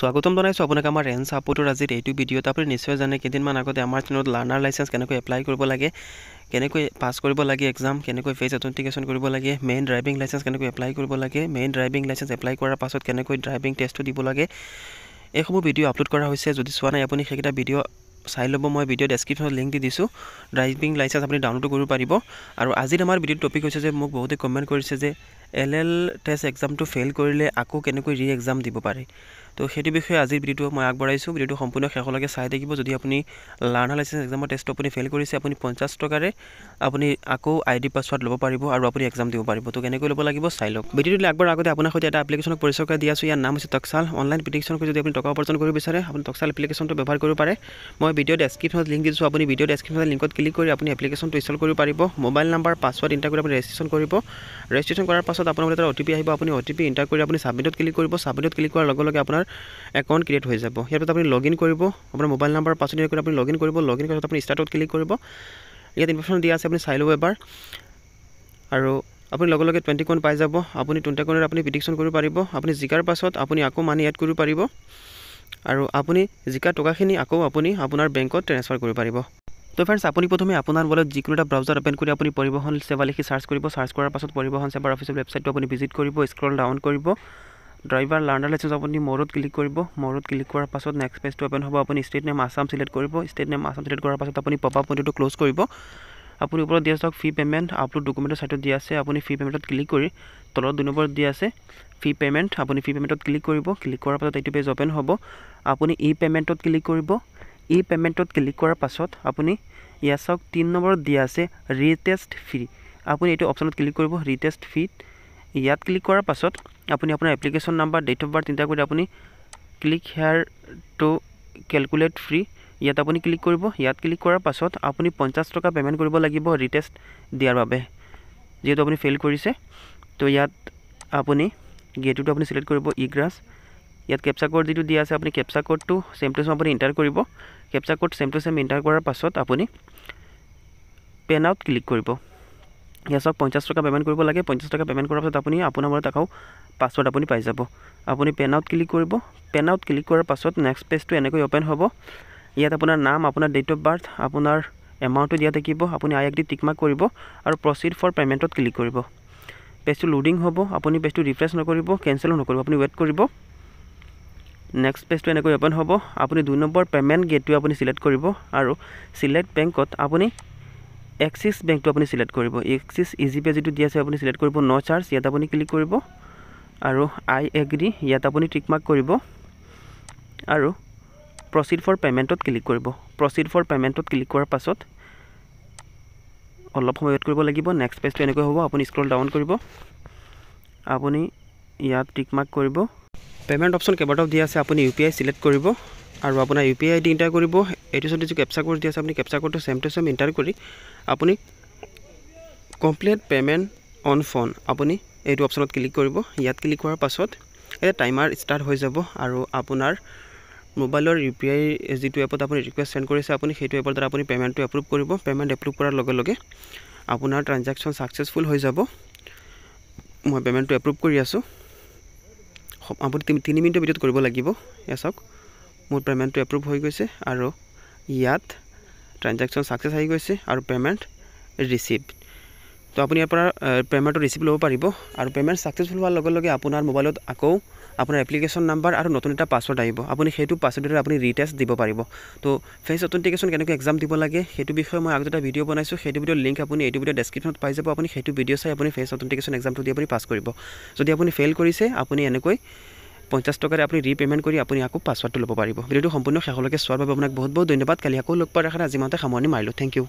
স্বাগতম জানাইছোঁ আপোনাক আমাৰ ৰেঞ্চ আপোটোৰ আজিৰ এইটো ভিডিঅ'টো আপুনি নিশ্চয় জানে কেইদিনমান আগতে আমাৰ চেনেলত লাৰ্ণাৰ লাইচেঞ্চ কেনেকৈ এপ্লাই কৰিব লাগে কেনেকৈ পাছ কৰিব লাগে এক্সাম কেনেকৈ ফেচ অথেণ্টিকেশ্যন কৰিব লাগে মেইন ড্ৰাইভিং লাইচেঞ্চ কেনেকৈ এপ্লাই কৰিব লাগে মেইন ড্ৰাইভিং লাইচেঞ্চ এপ্লাই কৰাৰ পাছত কেনেকৈ ড্ৰাইভিং টেষ্টটো দিব লাগে এইসমূহ ভিডিঅ' আপলোড কৰা হৈছে যদি চোৱা নাই আপুনি সেইকেইটা ভিডিঅ' চাই ল'ব মই ভিডিঅ' ডেছক্ৰিপশ্যনত লিংক দি দিছোঁ ড্ৰাইভিং লাইচেঞ্চ আপুনি ডাউনলোড কৰিব পাৰিব আৰু আজিৰ আমাৰ ভিডিঅ' টপিক হৈছে যে মোক বহুতে কমেণ্ট কৰিছে যে এল এল টেষ্ট এক্সামটো ফেইল কৰিলে আকৌ কেনেকৈ ৰি এক্সাম দিব পাৰে তো সেইটো বিষয়ে আজিৰ ভিডিঅ'টো মই আগবঢ়াইছোঁ ভিডিঅ'টো সম্পূৰ্ণ শেষলৈকে চাই থাকিব যদি আপুনি লাৰ্ণাৰ লাইচেঞ্চ এক্সামৰ টেষ্টটো আপুনি ফেইল কৰিছে আপুনি পঞ্চাছ টকাৰে আপুনি আকৌ আই ডি পাছৱৰ্ড ল'ব পাৰিব আৰু আপুনি এক্সাম দিব পাৰিব তো কেনেকৈ ল'ব লাগিব চাই লওক ভিডিঅ'টো আগবঢ়াৰ আগতে আপোনাৰ সৈতে এটা এপ্লিকেশ্যনক পৰিচয় কৰি দি আছোঁ ইয়াৰ নাম হৈছে টক্সাল অনলাইন পিটিশ্যনকৈ যদি আপুনি টকা উপাৰ্জন কৰিব বিচাৰে আপুনি টক্সাল এপ্লিকেশ্যনটো ব্যৱহাৰ কৰিব পাৰে মই ভিডিঅ' ডেছক্ৰিপশ্যনত লিংক দিছোঁ আপুনি ভিডিঅ' ডেছক্ৰিপশ্যনত লিংকত ক্লিক কৰি আপুনি এপ্লিকেশ্যনটো ইনষ্টল কৰিব পাৰিব মোবাইল নাম্বাৰ পাছৱৰ্ড ইণ্টাৰ কৰি আপুনি ৰেজিষ্ট্ৰেশ্যন কৰিব ৰেজিষ্ট্ৰেশ্যন কৰাৰ পাছত আপোনাৰ এটা অ টি পি আহিব আপুনি অ টি পি ইণ্টাৰ কৰি আপুনি ছাবমিটত ক্লিক কৰিব ছাবমিটত ক্লিক কৰাৰ লগে লগে আপোনাৰ আপোনাৰ একাউণ্ট ক্ৰিয়েট হৈ যাব ইয়াৰ পিছত আপুনি লগ ইন কৰিব আপোনাৰ মোবাইল নাম্বাৰ পাছত ইয়াৰ আপুনি লগ ইন কৰিব লগ ইন আপুনি ষ্টাৰ্টত ক্লিক কৰিব ইয়াত ইনফৰ্মেশ্যন দিয়া আছে আপুনি চাই ল'ব এবাৰ আৰু আপুনি লগে লগে টুৱেণ্টি কইন পাই যাব আপুনি টুৱেণ্টি কইনৰ আপুনি প্ৰিডিকশ্যন কৰিব পাৰিব আপুনি জিকাৰ পাছত আপুনি আকৌ মানি এড কৰিব পাৰিব আৰু আপুনি জিকা টকাখিনি আকৌ আপুনি আপোনাৰ বেংকত ট্ৰেন্সফাৰ কৰিব পাৰিব তো ফ্ৰেণ্ডছ আপুনি প্ৰথমে আপোনাৰ মোবাইলত যিকোনো এটা ব্ৰাউজাৰ অপেন কৰি আপুনি পৰিবহণ সেৱা লিখি চাৰ্চ কৰিব চাৰ্চ কৰাৰ পাছত পৰিবহণ সেৱাৰ অফিচৰ ৱেবছাইটটো আপুনি ভিজিট কৰিব স্ক্ৰল ডাউন কৰিব ড্ৰাইভাৰ লাৰ্ণাৰ লাইচেঞ্চ আপুনি মৰত ক্লিক কৰিব মৰত ক্লিক কৰাৰ পাছত নেক্সট পেজটো অ'পেন হ'ব আপুনি ষ্টেট নেম আছাম ছিলেক্ট কৰিব ষ্টেট নেম আছাম ছিলেক্ট কৰাৰ পাছত আপুনি পপ আপ উইণ্ড'টো ক্ল'জ কৰিব আপুনি ওপৰত দিয়া চাওক ফি পে'মেণ্ট আপলোড ডকুমেণ্টৰ ছাইটত দিয়া আছে আপুনি ফি পে'মেণ্টত ক্লিক কৰি তলত দুই নম্বৰত দিয়া আছে ফি পে'মেণ্ট আপুনি ফি পে'মেণ্টত ক্লিক কৰিব ক্লিক কৰাৰ পাছত এইটো পেজ অ'পেন হ'ব আপুনি ই পে'মেণ্টত ক্লিক কৰিব ই পে'মেণ্টত ক্লিক কৰাৰ পাছত আপুনি ইয়াত চাওক তিনি নম্বৰত দিয়া আছে ৰিটেষ্ট ফি আপুনি এইটো অপশ্যনত ক্লিক কৰিব ৰিটেষ্ট ফিত ইয়াত ক্লিক কৰা পাছত আপুনি আপোনাৰ application number date of birth তিনটা ক'ৰি আপুনি click here to calculate free ইয়াত আপুনি ক্লিক কৰিব ইয়াত ক্লিক কৰা পাছত আপুনি 50 টকা পেমেন্ট কৰিব লাগিব রিটেষ্ট দিয়াৰ বাবে যেতিয়া আপুনি ফেল কৰিছে তো ইয়াত আপুনি গেটু টু আপুনি সিলেক্ট কৰিব ই গ্রাস ইয়াত কেপচা কোড যিটো দিয়া আছে আপুনি captcha code to same to সেমৰ ইনটৰ কৰিব captcha code same to same enter কৰাৰ পাছত আপুনি পেন আউট ক্লিক কৰিব ইয়াত চাওক পঞ্চাছ টকা পে'মেণ্ট কৰিব লাগে পঞ্চাছ টকা পে'মেণ্ট কৰাৰ পাছত আপুনি আপোনাৰ মোবাইলত আকৌ পাছৱৰ্ড আপুনি পাই যাব আপুনি পেন আউট ক্লিক কৰিব পেন আউট ক্লিক কৰাৰ পাছত নেক্সট পেজটো এনেকৈ অ'পেন হ'ব ইয়াত আপোনাৰ নাম আপোনাৰ ডেট অফ বাৰ্থ আপোনাৰ এমাউণ্টটো দিয়া থাকিব আপুনি আই একদি টিকমাৰ্ক কৰিব আৰু প্ৰচিড ফৰ পে'মেণ্টত ক্লিক কৰিব পেজটো লোডিং হ'ব আপুনি পেজটো ৰিফ্ৰেছ নকৰিব কেঞ্চেলো নকৰিব আপুনি ৱেইট কৰিব নেক্সট পেজটো এনেকৈ অ'পেন হ'ব আপুনি দুই নম্বৰ পে'মেণ্ট গেটটো আপুনি ছিলেক্ট কৰিব আৰু ছিলেক্ট বেংকত আপুনি এক্সিছ বেংকটো আপুনি ছিলেক্ট কৰিব এক্সিছ ইজি পে' যিটো আছে আপুনি ছিলেক্ট কৰিব ন চাৰ্জ ইয়াত আপুনি ক্লিক কৰিব আৰু আই এগ্ৰি ইয়াত আপুনি টিকমাৰ্ক কৰিব আৰু প্ৰচিড ফৰ পে'মেণ্টত ক্লিক কৰিব প্ৰচিড ফৰ পে'মেণ্টত ক্লিক কৰাৰ পাছত অলপ সময় ৱেইট কৰিব লাগিব নেক্সট পেজটো এনেকৈ হ'ব আপুনি স্ক্ৰল ডাউন কৰিব আপুনি ইয়াত টিকমাৰ্ক কৰিব পে'মেণ্ট অপশ্যন কেইবাটাও দিয়া আছে আপুনি ইউ পি আই ছিলেক্ট কৰিব আৰু আপোনাৰ U P I ID enter কৰিব এইটো চাইডে যি কেপচা কোড দিয়া আছে আপুনি কেপচা কোডটো চেম টু চেম এণ্টাৰ কৰি আপুনি কমপ্লিট পে'মেণ্ট অন ফোন আপুনি এইটো অপশ্যনত ক্লিক কৰিব ইয়াত ক্লিক কৰাৰ পাছত এটা টাইমাৰ ষ্টাৰ্ট হৈ যাব আৰু আপোনাৰ মোবাইলৰ ইউ পি আই যিটো এপত আপুনি ৰিকুৱেষ্ট চেণ্ড কৰিছে আপুনি সেইটো এপৰ দ্বাৰা আপুনি পে'মেণ্টটো এপ্ৰুভ কৰিব পে'মেণ্ট এপ্ৰুভ কৰাৰ লগে লগে আপোনাৰ ট্ৰানজেকশ্যন ছাকচেছফুল হৈ যাব মই পে'মেণ্টটো এপ্ৰুভ কৰি আছোঁ আপুনি তিনি মিনিটৰ ভিতৰত কৰিব লাগিব এ চাওক মোৰ পে'মেণ্টটো এপ্ৰুভ হৈ গৈছে আৰু ইয়াত ট্ৰানজেকশ্যন ছাকচেছ আহি গৈছে আৰু পে'মেণ্ট ৰিচিভ তো আপুনি ইয়াৰ পৰা পে'মেণ্টটো ৰিচিভ ল'ব পাৰিব আৰু পে'মেণ্ট ছাকচেছফুল হোৱাৰ লগে লগে আপোনাৰ মোবাইলত আকৌ আপোনাৰ এপ্লিকেশ্যন নাম্বাৰ আৰু নতুন এটা পাছৱৰ্ড আহিব আপুনি সেইটো পাছৱৰ্ডেৰে আপুনি ৰিটেষ্ট দিব পাৰিব তো ফেচ অথেণ্টিকেশ্যন কেনেকৈ এক্সাম দিব লাগে সেইটো বিষয়ে মই আগতে এটা ভিডিঅ' বনাইছোঁ সেইটো ভিডিঅ' লিংক আপুনি এইটো ভিডিঅ' ডেছক্ৰিপশ্যনত পাই যাব আপুনি সেইটো ভিডিঅ' চাই আপুনি ফেচ অথেণ্টিকেশ্যন এক্সামটো দি আপুনি পাছ কৰিব যদি আপুনি ফেইল কৰিছে আপুনি এনেকৈ পঞ্চাছ টকাৰে আপুনি ৰিপেমেণ্ট কৰি আপুনি আকৌ পাছৱাৰ্ডটো ল'ব পাৰিব ভিডিঅ'টো সম্পূৰ্ণ শেষলৈকে চোৱাৰ বাবে আপোনাক বহুত বহুত ধন্যবাদ কালি আকৌ লগ পোৱাৰ আশাৰে আজি মাতে সামৰণি মাৰিলোঁ থেংক ইউ